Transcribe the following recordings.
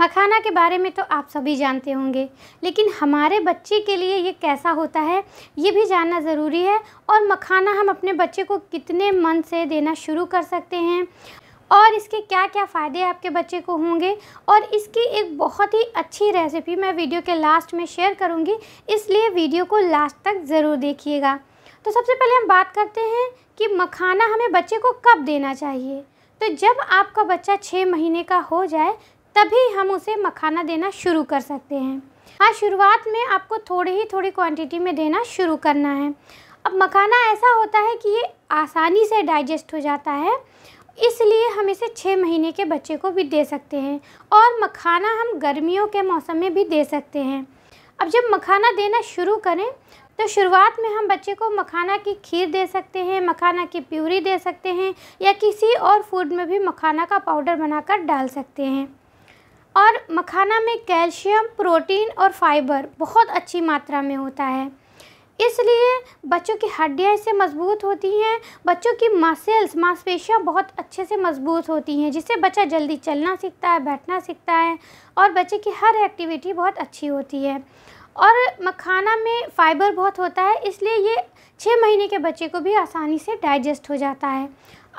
मखाना के बारे में तो आप सभी जानते होंगे लेकिन हमारे बच्चे के लिए ये कैसा होता है ये भी जानना ज़रूरी है और मखाना हम अपने बच्चे को कितने मन से देना शुरू कर सकते हैं और इसके क्या क्या फ़ायदे आपके बच्चे को होंगे और इसकी एक बहुत ही अच्छी रेसिपी मैं वीडियो के लास्ट में शेयर करूँगी इसलिए वीडियो को लास्ट तक ज़रूर देखिएगा तो सबसे पहले हम बात करते हैं कि मखाना हमें बच्चे को कब देना चाहिए तो जब आपका बच्चा छः महीने का हो जाए तभी हम उसे मखाना देना शुरू कर सकते हैं हाँ शुरुआत में आपको थोड़ी ही थोड़ी क्वांटिटी में देना शुरू करना है अब मखाना ऐसा होता है कि ये आसानी से डाइजेस्ट हो जाता है इसलिए हम इसे छः महीने के बच्चे को भी दे सकते हैं और मखाना हम गर्मियों के मौसम में भी दे सकते हैं अब जब मखाना देना शुरू करें तो शुरुआत में हम बच्चे को मखाना की खीर दे सकते हैं मखाना की प्यूरी दे सकते हैं या किसी और फूड में भी मखाना का पाउडर बनाकर डाल सकते हैं और मखाना में कैल्शियम प्रोटीन और फाइबर बहुत अच्छी मात्रा में होता है इसलिए बच्चों की हड्डियाँ इससे मजबूत होती हैं बच्चों की मसल्स मांसपेशियाँ बहुत अच्छे से मजबूत होती हैं जिससे बच्चा जल्दी चलना सीखता है बैठना सीखता है और बच्चे की हर एक्टिविटी बहुत अच्छी होती है और मखाना में फाइबर बहुत होता है इसलिए ये छः महीने के बच्चे को भी आसानी से डाइजेस्ट हो जाता है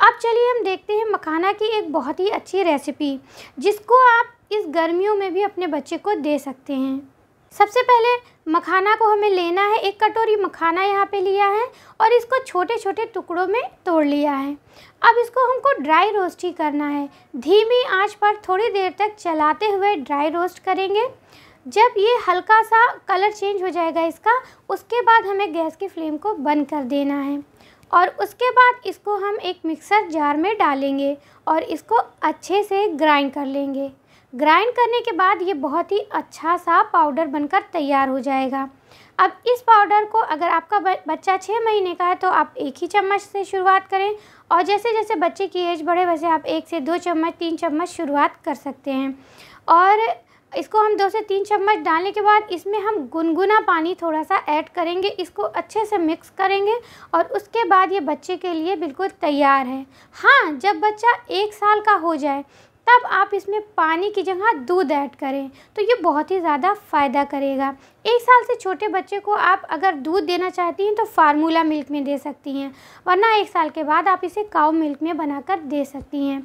अब चलिए हम देखते हैं मखाना की एक बहुत ही अच्छी रेसिपी जिसको आप इस गर्मियों में भी अपने बच्चे को दे सकते हैं सबसे पहले मखाना को हमें लेना है एक कटोरी मखाना यहाँ पे लिया है और इसको छोटे छोटे टुकड़ों में तोड़ लिया है अब इसको हमको ड्राई रोस्ट ही करना है धीमी आंच पर थोड़ी देर तक चलाते हुए ड्राई रोस्ट करेंगे जब ये हल्का सा कलर चेंज हो जाएगा इसका उसके बाद हमें गैस की फ्लेम को बंद कर देना है और उसके बाद इसको हम एक मिक्सर जार में डालेंगे और इसको अच्छे से ग्राइंड कर लेंगे ग्राइंड करने के बाद ये बहुत ही अच्छा सा पाउडर बनकर तैयार हो जाएगा अब इस पाउडर को अगर आपका बच्चा छः महीने का है तो आप एक ही चम्मच से शुरुआत करें और जैसे जैसे बच्चे की एज बढ़े वैसे आप एक से दो चम्मच तीन चम्मच शुरुआत कर सकते हैं और इसको हम दो से तीन चम्मच डालने के बाद इसमें हम गुनगुना पानी थोड़ा सा ऐड करेंगे इसको अच्छे से मिक्स करेंगे और उसके बाद ये बच्चे के लिए बिल्कुल तैयार है हाँ जब बच्चा एक साल का हो जाए तब आप इसमें पानी की जगह दूध ऐड करें तो ये बहुत ही ज़्यादा फ़ायदा करेगा एक साल से छोटे बच्चे को आप अगर दूध देना चाहती हैं तो फार्मूला मिल्क में दे सकती हैं वरना एक साल के बाद आप इसे काउ मिल्क में बनाकर दे सकती हैं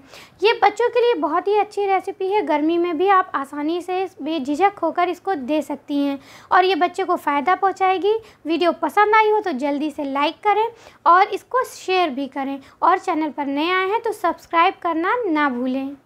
ये बच्चों के लिए बहुत ही अच्छी रेसिपी है गर्मी में भी आप आसानी से बेझिझक होकर इसको दे सकती हैं और ये बच्चे को फ़ायदा पहुँचाएगी वीडियो पसंद आई हो तो जल्दी से लाइक करें और इसको शेयर भी करें और चैनल पर नए आए हैं तो सब्सक्राइब करना ना भूलें